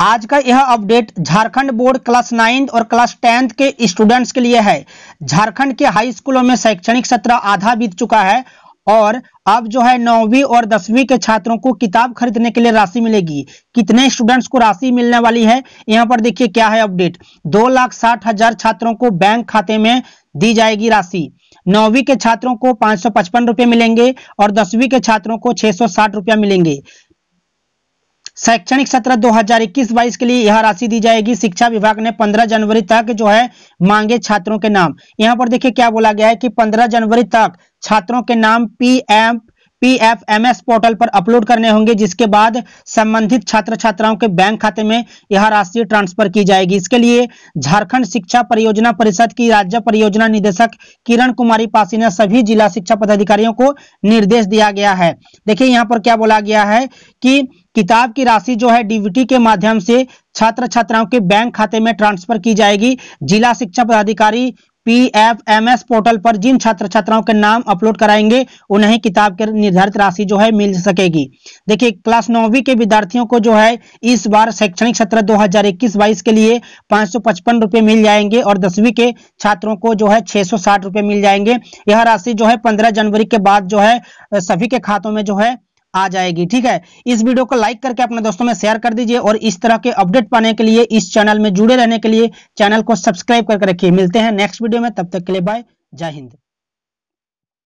आज का यह update Jharkhand board class ninth और क्लास टेंथ के स्टूडेंट्स के लिए है झारखंड के हाई स्कूलों में शैक्षणिक सत्र आधा बीत चुका है और अब जो है नौवीं और दसवीं के छात्रों को किताब खरीदने के लिए राशि मिलेगी कितने स्टूडेंट्स को राशि मिलने वाली है यहाँ पर देखिए क्या है अपडेट दो लाख साठ हजार छात्रों को बैंक खाते में दी जाएगी राशि नौवीं के छात्रों को पांच सौ पचपन रुपये मिलेंगे और दसवीं के छात्रों को छह सौ साठ रुपया मिलेंगे शैक्षणिक सत्र 2021-22 के लिए यह राशि दी जाएगी शिक्षा विभाग ने 15 जनवरी तक जो है मांगे छात्रों के नाम यहाँ पर देखिए क्या बोला गया है कि 15 जनवरी तक छात्रों के नाम पीएम पीएफएमएस पोर्टल पर अपलोड करने होंगे जिसके बाद संबंधित छात्र छात्राओं के बैंक खाते में यह राशि ट्रांसफर की जाएगी इसके लिए झारखंड शिक्षा परियोजना परिषद की राज्य परियोजना निदेशक किरण कुमारी पासी ने सभी जिला शिक्षा पदाधिकारियों को निर्देश दिया गया है देखिए यहाँ पर क्या बोला गया है कि किताब की राशि जो है डीबीटी के माध्यम से छात्र छात्राओं के बैंक खाते में ट्रांसफर की जाएगी जिला शिक्षा पदाधिकारी पीएफएमएस पोर्टल पर जिन छात्र छात्राओं के नाम अपलोड कराएंगे उन्हें किताब की निर्धारित राशि जो है मिल सकेगी देखिए क्लास नौवीं के विद्यार्थियों को जो है इस बार शैक्षणिक सत्र 2021-22 के लिए पांच रुपए मिल जाएंगे और दसवीं के छात्रों को जो है छह रुपए मिल जाएंगे यह राशि जो है पंद्रह जनवरी के बाद जो है सभी के खातों में जो है आ जाएगी ठीक है इस वीडियो को लाइक करके अपने दोस्तों में शेयर कर दीजिए और इस तरह के अपडेट पाने के लिए इस चैनल में जुड़े रहने के लिए चैनल को सब्सक्राइब करके रखिए मिलते हैं नेक्स्ट वीडियो में तब तक के लिए बाय जय हिंद